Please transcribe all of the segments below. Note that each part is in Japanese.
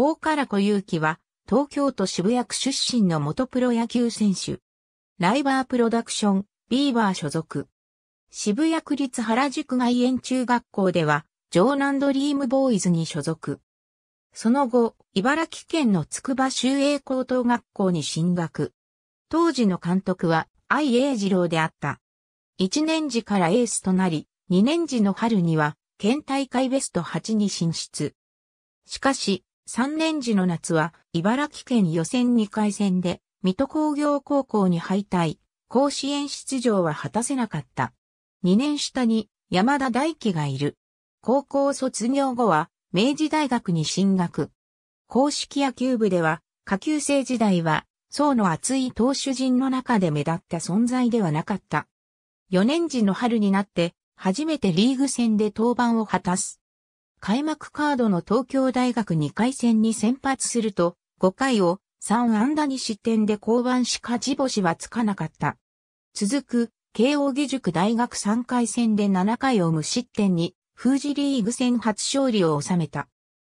高唐子祐樹は、東京都渋谷区出身の元プロ野球選手。ライバープロダクション、ビーバー所属。渋谷区立原宿外苑中学校では、城南ドリームボーイズに所属。その後、茨城県の筑波修英高等学校に進学。当時の監督は、愛英二郎であった。1年時からエースとなり、2年時の春には、県大会ベスト8に進出。しかし、3年時の夏は、茨城県予選2回戦で、水戸工業高校に敗退、甲子園出場は果たせなかった。2年下に山田大輝がいる。高校卒業後は、明治大学に進学。公式野球部では、下級生時代は、層の厚い投手陣の中で目立った存在ではなかった。4年時の春になって、初めてリーグ戦で登板を果たす。開幕カードの東京大学2回戦に先発すると、5回を3安打に失点で降板し勝ち星はつかなかった。続く、慶応義塾大学3回戦で7回を無失点に、フジリーグ戦初勝利を収めた。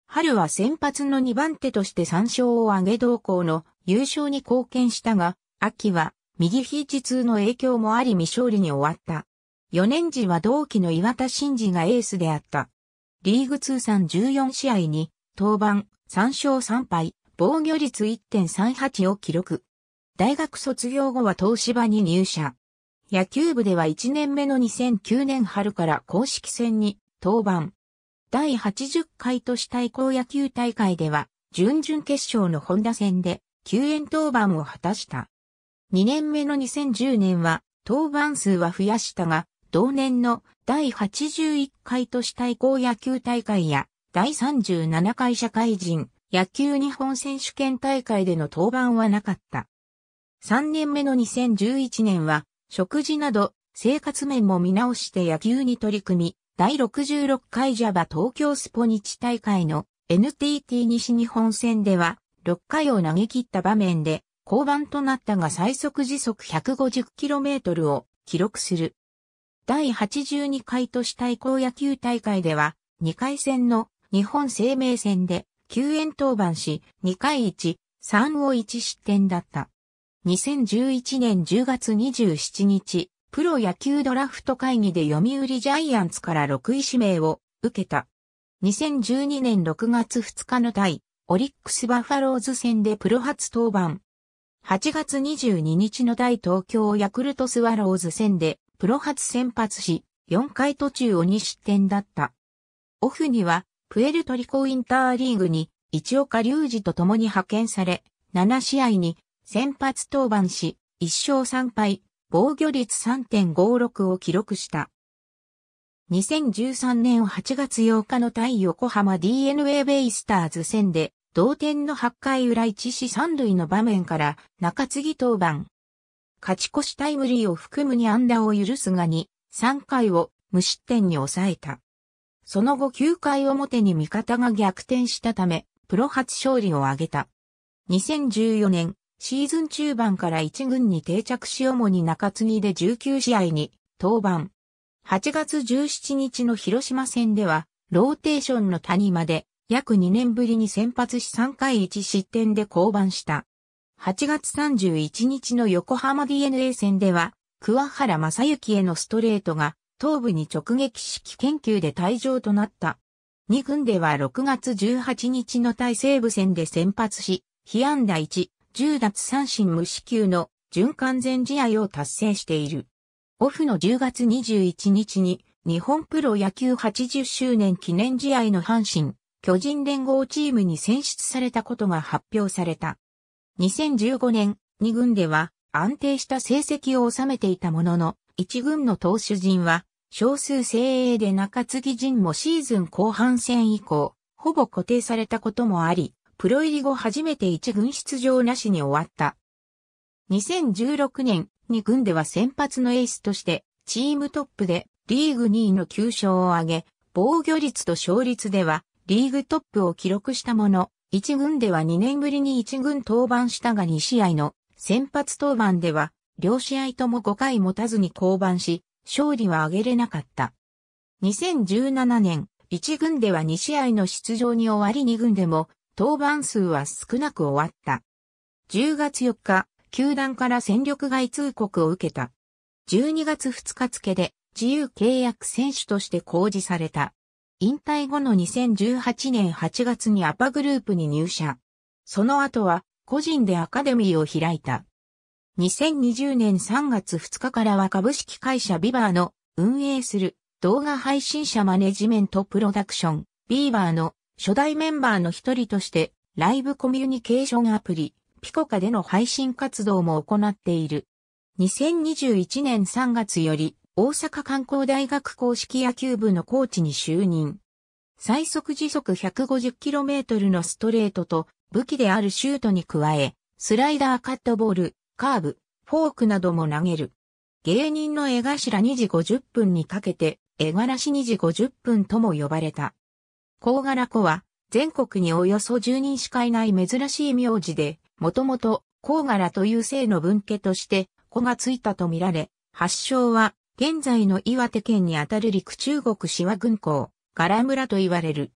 春は先発の2番手として3勝を挙げ同校の優勝に貢献したが、秋は右肘痛の影響もあり未勝利に終わった。4年時は同期の岩田真二がエースであった。リーグ通算14試合に、登板、3勝3敗、防御率1.38を記録。大学卒業後は東芝に入社。野球部では1年目の2009年春から公式戦に登板。第80回都市対抗野球大会では、準々決勝の本田戦で救援登板を果たした。2年目の2010年は、登板数は増やしたが、同年の第81回都市対抗野球大会や第37回社会人野球日本選手権大会での登板はなかった。3年目の2011年は食事など生活面も見直して野球に取り組み、第66回ジャバ東京スポニチ大会の NTT 西日本戦では6回を投げ切った場面で降板となったが最速時速 150km を記録する。第82回都市対抗野球大会では、2回戦の日本生命戦で救援登板し、2回1、3を1失点だった。2011年10月27日、プロ野球ドラフト会議で読売ジャイアンツから6位指名を受けた。2012年6月2日の対、オリックスバファローズ戦でプロ初登板。8月22日の対東京ヤクルトスワローズ戦でプロ初先発し、4回途中を2失点だった。オフには、プエルトリコインターリーグに、一岡隆二と共に派遣され、7試合に先発登板し、1勝3敗、防御率3.56を記録した。2013年8月8日の対横浜 DNA ベイスターズ戦で、同点の8回裏1死3塁の場面から中継ぎ登板。勝ち越しタイムリーを含むに安打を許すがに、3回を無失点に抑えた。その後9回表に味方が逆転したため、プロ初勝利を挙げた。2014年、シーズン中盤から1軍に定着し主に中継ぎで19試合に登板。8月17日の広島戦では、ローテーションの谷まで約2年ぶりに先発し3回1失点で降板した。8月31日の横浜 DNA 戦では、桑原正幸へのストレートが、頭部に直撃式研究で退場となった。2軍では6月18日の対西部戦で先発し、被安打1、10奪三振無四球の準完全試合を達成している。オフの10月21日に日本プロ野球80周年記念試合の阪神、巨人連合チームに選出されたことが発表された。2015年、2軍では安定した成績を収めていたものの、1軍の投手陣は少数精鋭で中継ぎ陣もシーズン後半戦以降、ほぼ固定されたこともあり、プロ入り後初めて1軍出場なしに終わった。2016年、2軍では先発のエースとして、チームトップでリーグ2位の9勝を挙げ、防御率と勝率ではリーグトップを記録したもの一軍では2年ぶりに一軍登板したが2試合の先発登板では、両試合とも5回持たずに降板し、勝利は挙げれなかった。2017年、一軍では2試合の出場に終わり二軍でも、登板数は少なく終わった。10月4日、球団から戦力外通告を受けた。12月2日付で自由契約選手として公示された。引退後の2018年8月にアパグループに入社。その後は個人でアカデミーを開いた。2020年3月2日からは株式会社ビバーの運営する動画配信者マネジメントプロダクションビーバーの初代メンバーの一人としてライブコミュニケーションアプリピコカでの配信活動も行っている。2021年3月より大阪観光大学公式野球部のコーチに就任。最速時速 150km のストレートと武器であるシュートに加え、スライダーカットボール、カーブ、フォークなども投げる。芸人の絵頭2時50分にかけて、絵柄し2時50分とも呼ばれた。甲柄子は、全国におよそ10人しかいない珍しい名字で、もともと、甲柄という姓の分家として、子がついたとみられ、発祥は、現在の岩手県にあたる陸中国志和軍港、柄村と言われる。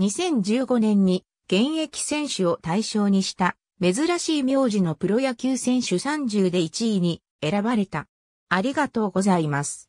2015年に現役選手を対象にした珍しい名字のプロ野球選手30で1位に選ばれた。ありがとうございます。